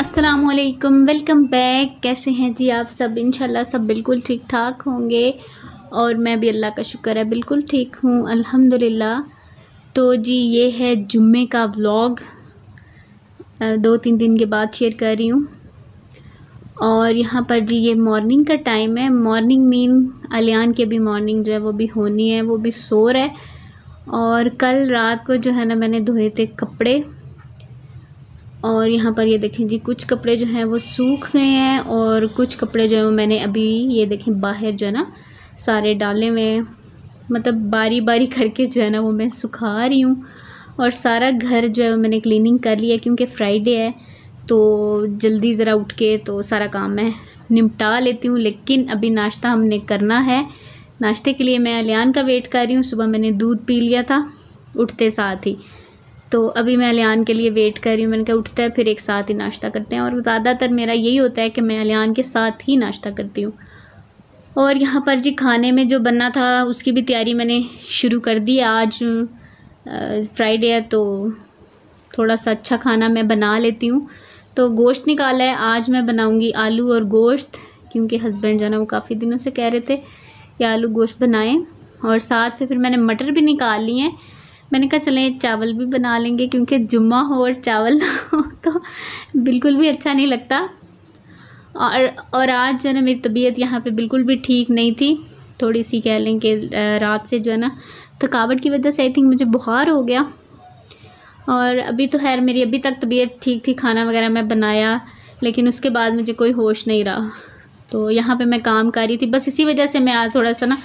असलकम welcome back कैसे हैं जी आप सब इनशाला सब बिल्कुल ठीक ठाक होंगे और मैं भी अल्लाह का शुक्र है बिल्कुल ठीक हूँ अल्हम्दुलिल्लाह तो जी ये है जुम्मे का व्लॉग दो तीन दिन के बाद शेयर कर रही हूँ और यहाँ पर जी ये मॉर्निंग का टाइम है मॉर्निंग मीन अलियान के भी मॉर्निंग जो है वो भी होनी है वो भी शोर है और कल रात को जो है ना मैंने धोए थे कपड़े और यहाँ पर ये देखें जी कुछ कपड़े जो हैं वो सूख गए हैं और कुछ कपड़े जो हैं मैंने अभी ये देखें बाहर जो है ना सारे डाले हुए हैं मतलब बारी बारी करके जो है ना वो मैं सुखा रही हूँ और सारा घर जो है मैंने क्लीनिंग कर लिया क्योंकि फ्राइडे है तो जल्दी ज़रा उठ के तो सारा काम मैं निपटा लेती हूँ लेकिन अभी नाश्ता हमने करना है नाश्ते के लिए मैं अलियान का वेट कर रही हूँ सुबह मैंने दूध पी लिया था उठते साथ ही तो अभी मैं अलियान के लिए वेट कर रही हूँ मैंने कहा उठता है फिर एक साथ ही नाश्ता करते हैं और ज़्यादातर मेरा यही होता है कि मैं अलियान के साथ ही नाश्ता करती हूँ और यहाँ पर जी खाने में जो बनना था उसकी भी तैयारी मैंने शुरू कर दी आज फ्राइडे है तो थोड़ा सा अच्छा खाना मैं बना लेती हूँ तो गोश्त निकाला है आज मैं बनाऊँगी आलू और गोश्त क्योंकि हस्बैंड जो ना वो काफ़ी दिनों से कह रहे थे कि आलू गोश्त बनाएँ और साथ में फिर मैंने मटर भी निकाल लिए हैं मैंने कहा चलें चावल भी बना लेंगे क्योंकि जुम्मा हो और चावल ना हो तो बिल्कुल भी अच्छा नहीं लगता और और आज जो है ना मेरी तबीयत यहाँ पे बिल्कुल भी ठीक नहीं थी थोड़ी सी कह लें कि रात से जो है ना थकावट की वजह से आई थिंक मुझे बुखार हो गया और अभी तो खैर मेरी अभी तक तबीयत ठीक थी खाना वगैरह मैं बनाया लेकिन उसके बाद मुझे कोई होश नहीं रहा तो यहाँ पे मैं काम कर रही थी बस इसी वजह से मैं आज थोड़ा सा ना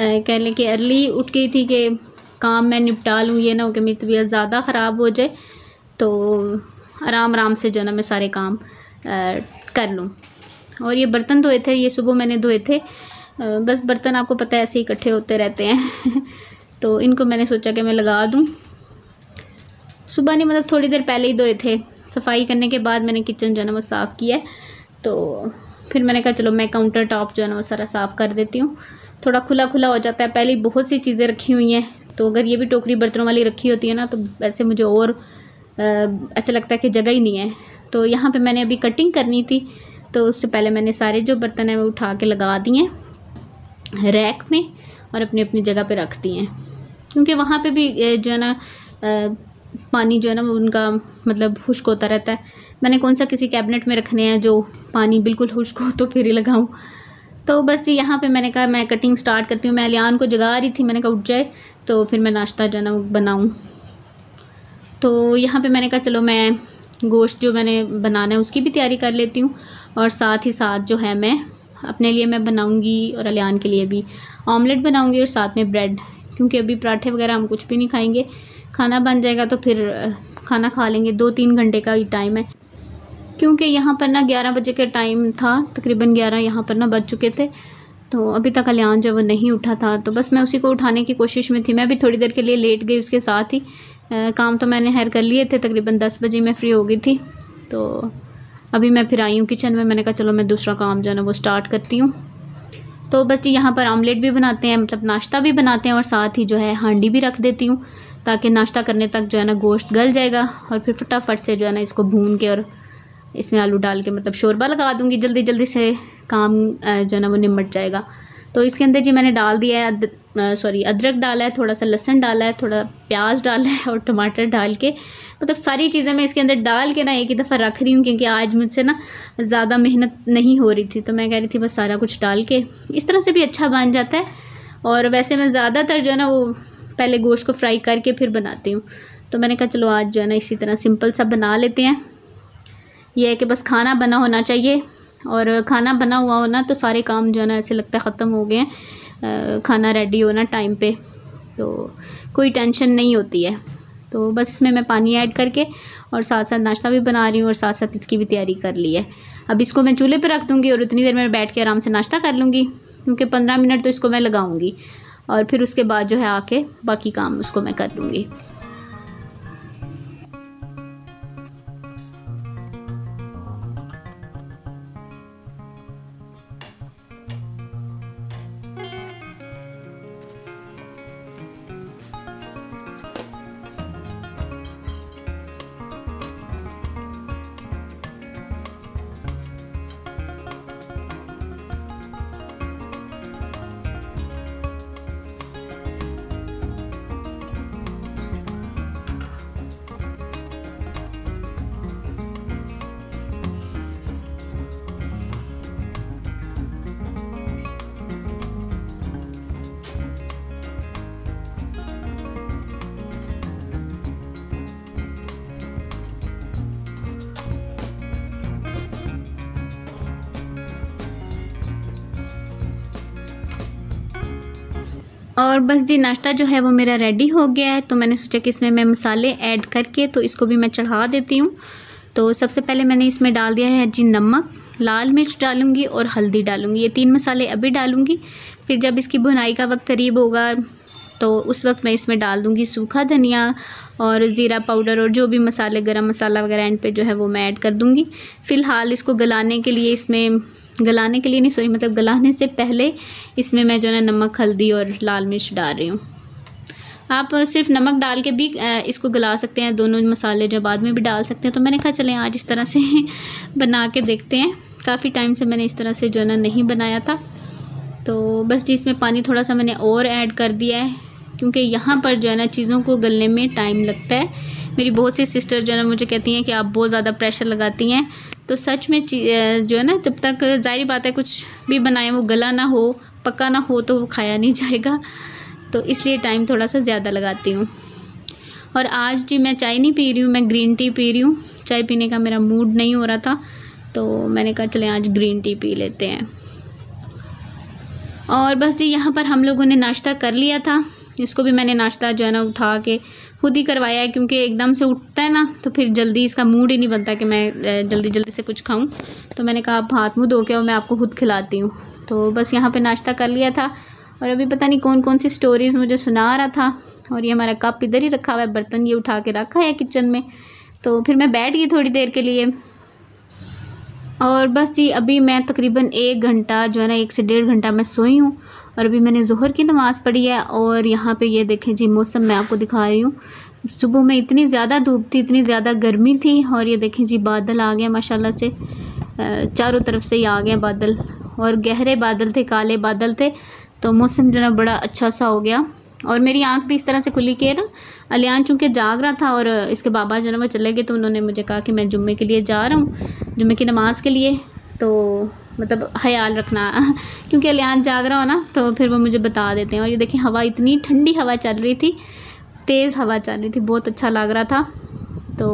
कह लें कि अर्ली उठ गई थी कि काम मैं निपटा लूँ ये ना हो कि मेरी तबीयत ज़्यादा ख़राब हो जाए तो आराम आराम से जो ना मैं सारे काम आ, कर लूँ और ये बर्तन धोए थे ये सुबह मैंने धोए थे बस बर्तन आपको पता है ऐसे ही इकट्ठे होते रहते हैं तो इनको मैंने सोचा कि मैं लगा दूँ सुबह ने मतलब थोड़ी देर पहले ही धोए थे सफाई करने के बाद मैंने किचन जो है ना वो साफ़ किया तो फिर मैंने कहा चलो मैं काउंटर टॉप जो है ना वो सारा साफ़ कर देती हूँ थोड़ा खुला खुला हो जाता है पहले बहुत सी चीज़ें रखी हुई हैं तो अगर ये भी टोकरी बर्तनों वाली रखी होती है ना तो ऐसे मुझे और ऐसे लगता है कि जगह ही नहीं है तो यहाँ पे मैंने अभी कटिंग करनी थी तो उससे पहले मैंने सारे जो बर्तन हैं वो उठा के लगा दिए हैं रैक में और अपनी अपनी जगह पे रख दिए हैं क्योंकि वहाँ पे भी जो है ना पानी जो है ना उनका मतलब खुश्क होता रहता है मैंने कौन सा किसी कैबिनेट में रखने हैं जो पानी बिल्कुल खुश्क हो तो फिर ही लगाऊँ तो बस यहाँ पे मैंने कहा मैं कटिंग स्टार्ट करती हूँ मैं अलियान को जगा रही थी मैंने कहा उठ जाए तो फिर मैं नाश्ता जो है ना बनाऊँ तो यहाँ पर मैंने कहा चलो मैं गोश्त जो मैंने बनाना है उसकी भी तैयारी कर लेती हूँ और साथ ही साथ जो है मैं अपने लिए मैं बनाऊँगी और अलियान के लिए भी ऑमलेट बनाऊँगी और साथ में ब्रेड क्योंकि अभी पराठे वगैरह हम कुछ भी नहीं खाएंगे खाना बन जाएगा तो फिर खाना खा लेंगे दो तीन घंटे का ही टाइम है क्योंकि यहाँ पर ना ग्यारह बजे का टाइम था तकरीबन ग्यारह यहाँ पर ना बज चुके थे तो अभी तक कल्याण जो वो नहीं उठा था तो बस मैं उसी को उठाने की कोशिश में थी मैं भी थोड़ी देर के लिए लेट गई उसके साथ ही आ, काम तो मैंने हैर कर लिए थे तकरीबन दस बजे मैं फ्री हो गई थी तो अभी मैं फिर आई हूँ किचन में मैंने कहा चलो मैं दूसरा काम जो है ना वो स्टार्ट करती हूँ तो बस जी यहाँ पर आमलेट भी बनाते हैं मतलब नाश्ता भी बनाते हैं और साथ ही जो है हांडी भी रख देती हूँ ताकि नाश्ता करने तक जो है ना गोश्त गल जाएगा और फिर फटाफट से जो है ना इसको भून के और इसमें आलू डाल के मतलब शोरबा लगा दूँगी जल्दी जल्दी से काम जो है ना वो निमट जाएगा तो इसके अंदर जी मैंने डाल दिया है सॉरी अदरक डाला है थोड़ा सा लहसन डाला है थोड़ा प्याज डाला है और टमाटर डाल के मतलब सारी चीज़ें मैं इसके अंदर डाल के ना एक ही दफ़ा रख रही हूँ क्योंकि आज मुझसे ना ज़्यादा मेहनत नहीं हो रही थी तो मैं कह रही थी बस सारा कुछ डाल के इस तरह से भी अच्छा बन जाता है और वैसे मैं ज़्यादातर जो है ना वो पहले गोश्त को फ्राई करके फिर बनाती हूँ तो मैंने कहा चलो आज जो है ना इसी तरह सिंपल सा बना लेते हैं यह है कि बस खाना बना होना चाहिए और खाना बना हुआ हो ना तो सारे काम जो है ना ऐसे लगता है ख़त्म हो गए हैं खाना रेडी होना टाइम पे तो कोई टेंशन नहीं होती है तो बस इसमें मैं पानी ऐड करके और साथ साथ नाश्ता भी बना रही हूँ और साथ साथ इसकी भी तैयारी कर ली है अब इसको मैं चूल्हे पर रख दूँगी और उतनी देर में बैठ के आराम से नाश्ता कर लूँगी क्योंकि पंद्रह मिनट तो इसको मैं लगाऊँगी और फिर उसके बाद जो है आके बाकी काम उसको मैं कर लूँगी और बस जी नाश्ता जो है वो मेरा रेडी हो गया है तो मैंने सोचा कि इसमें मैं मसाले ऐड करके तो इसको भी मैं चढ़ा देती हूँ तो सबसे पहले मैंने इसमें डाल दिया है जी नमक लाल मिर्च डालूंगी और हल्दी डालूंगी ये तीन मसाले अभी डालूंगी फिर जब इसकी भुनाई का वक्त करीब होगा तो उस वक्त मैं इसमें डाल दूँगी सूखा धनिया और ज़ीरा पाउडर और जो भी मसाले गरम मसाला वगैरह एंड पे जो है वो मैं ऐड कर दूँगी फ़िलहाल इसको गलाने के लिए इसमें गलाने के लिए नहीं सॉरी मतलब गलाने से पहले इसमें मैं जो है नमक हल्दी और लाल मिर्च डाल रही हूँ आप सिर्फ नमक डाल के भी इसको गला सकते हैं दोनों मसाले जो बाद में भी डाल सकते हैं तो मैंने कहा चलें आज इस तरह से बना के देखते हैं काफ़ी टाइम से मैंने इस तरह से जो है ना नहीं बनाया था तो बस जी इसमें पानी थोड़ा सा मैंने और ऐड कर दिया है क्योंकि यहाँ पर जो है ना चीज़ों को गलने में टाइम लगता है मेरी बहुत सी सिस्टर जो है ना मुझे कहती हैं कि आप बहुत ज़्यादा प्रेशर लगाती हैं तो सच में जो है ना जब तक जाहिर बात है कुछ भी बनाए वो गला ना हो पका ना हो तो वो खाया नहीं जाएगा तो इसलिए टाइम थोड़ा सा ज़्यादा लगाती हूँ और आज जी मैं चाय नहीं पी रही हूँ मैं ग्रीन टी पी रही हूँ चाय पीने का मेरा मूड नहीं हो रहा था तो मैंने कहा चले आज ग्रीन टी पी लेते हैं और बस जी यहाँ पर हम लोगों ने नाश्ता कर लिया था इसको भी मैंने नाश्ता जो है ना उठा के खुद ही करवाया है क्योंकि एकदम से उठता है ना तो फिर जल्दी इसका मूड ही नहीं बनता कि मैं जल्दी जल्दी से कुछ खाऊं तो मैंने कहा आप हाथ मुँह धो के और मैं आपको खुद खिलाती हूँ तो बस यहाँ पे नाश्ता कर लिया था और अभी पता नहीं कौन कौन सी स्टोरीज़ मुझे सुना रहा था और ये हमारा कप इधर ही रखा हुआ है बर्तन ये उठा के रखा है किचन में तो फिर मैं बैठ गई थोड़ी देर के लिए और बस जी अभी मैं तकरीबन एक घंटा जो है ना एक से डेढ़ घंटा मैं सोई हूँ और अभी मैंने जहर की नमाज़ पढ़ी है और यहाँ पे ये देखें जी मौसम मैं आपको दिखा रही हूँ सुबह में इतनी ज़्यादा धूप थी इतनी ज़्यादा गर्मी थी और ये देखें जी बादल आ गए माशाला से चारों तरफ से ही आ गए बादल और गहरे बादल थे काले बादल थे तो मौसम जो ना बड़ा अच्छा सा हो गया और मेरी आंख भी इस तरह से खुली के ना अलियान चूँकि जाग रहा था और इसके बाबा जो ना वो चले गए तो उन्होंने मुझे कहा कि मैं जुम्मे के लिए जा रहा हूँ जुम्मे की नमाज़ के लिए तो मतलब ख्याल रखना क्योंकि अलियान जाग रहा हो ना तो फिर वो मुझे बता देते हैं और ये देखें हवा इतनी ठंडी हवा चल रही थी तेज़ हवा चल रही थी बहुत अच्छा लग रहा था तो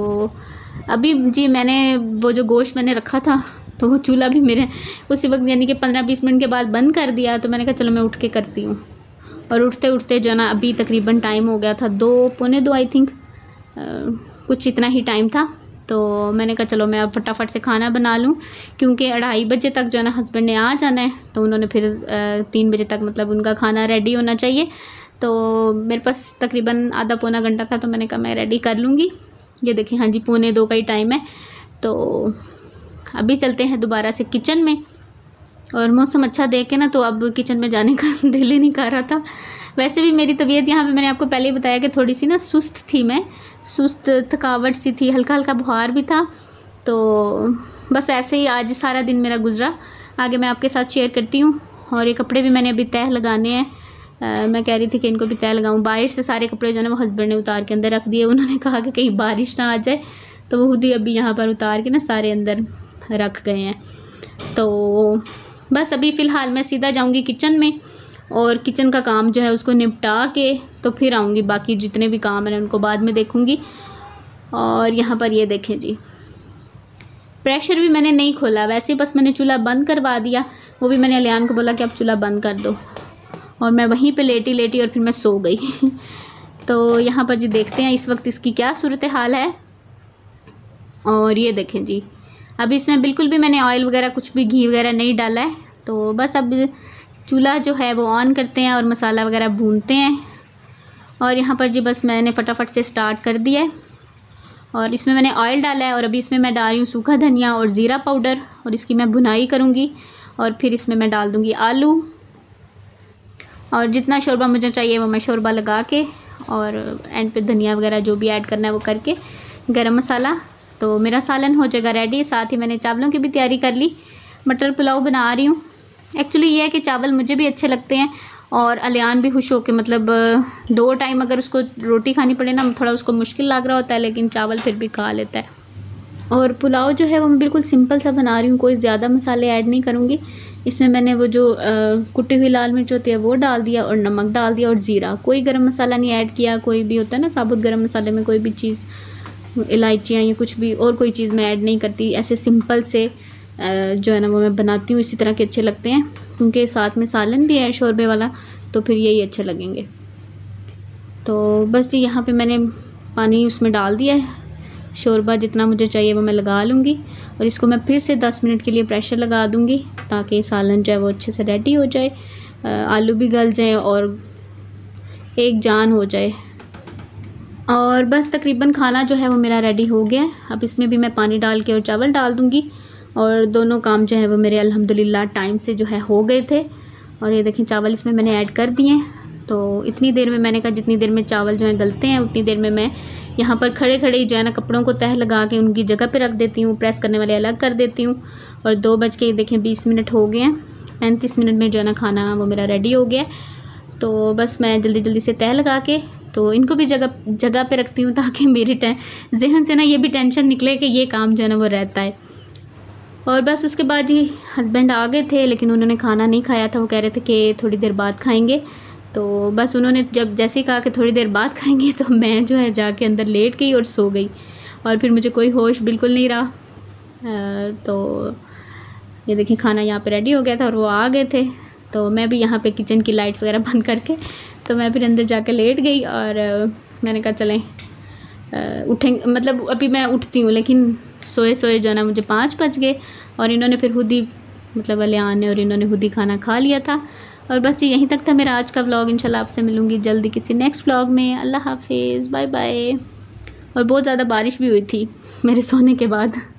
अभी जी मैंने वो जो गोश्त मैंने रखा था तो वो चूल्हा भी मेरे उसी वक्त यानी कि पंद्रह बीस मिनट के बाद बंद कर दिया तो मैंने कहा चलो मैं उठ के करती हूँ और उठते उठते जो है ना अभी तकरीबन टाइम हो गया था दो पौने दो आई थिंक कुछ इतना ही टाइम था तो मैंने कहा चलो मैं अब फटाफट से खाना बना लूँ क्योंकि अढ़ाई बजे तक जो है ना हस्बैंड ने आ जाना है तो उन्होंने फिर तीन बजे तक मतलब उनका खाना रेडी होना चाहिए तो मेरे पास तकरीबन आधा पौना घंटा था तो मैंने कहा मैं रेडी कर लूँगी ये देखिए हाँ जी पौने दो का ही टाइम है तो अभी चलते हैं दोबारा से किचन में और मौसम अच्छा देख के ना तो अब किचन में जाने का दिल ही नहीं कर रहा था वैसे भी मेरी तबीयत यहाँ पे मैंने आपको पहले ही बताया कि थोड़ी सी ना सुस्त थी मैं सुस्त थकावट सी थी हल्का हल्का बुखार भी था तो बस ऐसे ही आज सारा दिन मेरा गुजरा आगे मैं आपके साथ शेयर करती हूँ और ये कपड़े भी मैंने अभी तह लगाने हैं मैं कह रही थी कि इनको भी तय लगाऊँ बाहर से सारे कपड़े जो है वो हस्बैंड ने उतार के अंदर रख दिए उन्होंने कहा कि कहीं बारिश ना आ जाए तो वो खुद ही अभी यहाँ पर उतार के ना सारे अंदर रख गए हैं तो बस अभी फ़िलहाल मैं सीधा जाऊँगी किचन में और किचन का काम जो है उसको निपटा के तो फिर आऊँगी बाकी जितने भी काम हैं उनको बाद में देखूँगी और यहाँ पर ये देखें जी प्रेशर भी मैंने नहीं खोला वैसे बस मैंने चूल्हा बंद करवा दिया वो भी मैंने अलियान को बोला कि आप चूल्हा बंद कर दो और मैं वहीं पे लेटी लेटी और फिर मैं सो गई तो यहाँ पर जी देखते हैं इस वक्त इसकी क्या सूरत हाल है और ये देखें जी अब इसमें बिल्कुल भी मैंने ऑयल वगैरह कुछ भी घी वगैरह नहीं डाला है तो बस अब चूल्हा जो है वो ऑन करते हैं और मसाला वगैरह भूनते हैं और यहाँ पर जी बस मैंने फटाफट से स्टार्ट कर दिया है और इसमें मैंने ऑयल डाला है और अभी इसमें मैं डाल रही हूँ सूखा धनिया और ज़ीरा पाउडर और इसकी मैं भुनाई करूँगी और फिर इसमें मैं डाल दूँगी आलू और जितना शोरबा मुझे चाहिए वो मैं शोरबा लगा के और एंड पे धनिया वगैरह जो भी ऐड करना है वो करके गरम मसाला तो मेरा सालन हो जाएगा रेडी साथ ही मैंने चावलों की भी तैयारी कर ली मटर पुलाव बना रही हूँ एक्चुअली ये है कि चावल मुझे भी अच्छे लगते हैं और अलियान भी खुश हो के मतलब दो टाइम अगर उसको रोटी खानी पड़े ना थोड़ा उसको मुश्किल लग रहा होता है लेकिन चावल फिर भी खा लेता है और पुलाव जो है वो मैं बिल्कुल सिंपल सा बना रही हूँ कोई ज़्यादा मसाले ऐड नहीं करूँगी इसमें मैंने वो जो कुटी हुई लाल मिर्च होती है वो डाल दिया और नमक डाल दिया और ज़ीरा कोई गर्म मसाला नहीं ऐड किया कोई भी होता है ना साबुत गर्म मसाले में कोई भी चीज़ इलायचियाँ या कुछ भी और कोई चीज़ मैं ऐड नहीं करती ऐसे सिंपल से जो है ना वो मैं बनाती हूँ इसी तरह के अच्छे लगते हैं क्योंकि साथ में सालन भी है शोरबे वाला तो फिर यही अच्छे लगेंगे तो बस ये यहाँ पे मैंने पानी उसमें डाल दिया है शोरबा जितना मुझे चाहिए वो मैं लगा लूँगी और इसको मैं फिर से दस मिनट के लिए प्रेशर लगा दूँगी ताकि सालन जो है वो अच्छे से रेडी हो जाए आलू भी गल जाए और एक जान हो जाए और बस तकरीबन खाना जो है वो मेरा रेडी हो गया है अब इसमें भी मैं पानी डाल के और चावल डाल दूँगी और दोनों काम जो है वो मेरे अल्हम्दुलिल्लाह टाइम से जो है हो गए थे और ये देखें चावल इसमें मैंने ऐड कर दिए तो इतनी देर में मैंने कहा जितनी देर में चावल जो है गलते हैं उतनी देर में मैं यहाँ पर खड़े खड़े ही जो है ना कपड़ों को तह लगा के उनकी जगह पर रख देती हूँ प्रेस करने वाले अलग कर देती हूँ और दो बज के देखें बीस मिनट हो गए हैं पैंतीस मिनट में जो है ना खाना वो मेरा रेडी हो गया तो बस मैं जल्दी जल्दी से तह लगा के तो इनको भी जगह जगह पे रखती हूँ ताकि मेरे जहन से ना ये भी टेंशन निकले कि ये काम जो है ना वो रहता है और बस उसके बाद जी हस्बैंड आ गए थे लेकिन उन्होंने खाना नहीं खाया था वो कह रहे थे कि थोड़ी देर बाद खाएंगे तो बस उन्होंने जब जैसे ही कहा कि थोड़ी देर बाद खाएंगे तो मैं जो है जाके अंदर लेट गई और सो गई और फिर मुझे कोई होश बिल्कुल नहीं रहा तो ये देखिए खाना यहाँ पर रेडी हो गया था और वो आ गए थे तो मैं भी यहाँ पर किचन की लाइट्स वगैरह बंद करके तो मैं फिर अंदर जा लेट गई और मैंने कहा चलें उठें मतलब अभी मैं उठती हूँ लेकिन सोए सोए जो है ना मुझे पाँच बज गए और इन्होंने फिर हुदी मतलब अले आने और इन्होंने हुदी ही खाना खा लिया था और बस ये यहीं तक था मेरा आज का व्लॉग इंशाल्लाह आपसे मिलूंगी जल्दी किसी नेक्स्ट व्लॉग में अल्लाह हाफिज़ बाय बाय और बहुत ज़्यादा बारिश भी हुई थी मेरे सोने के बाद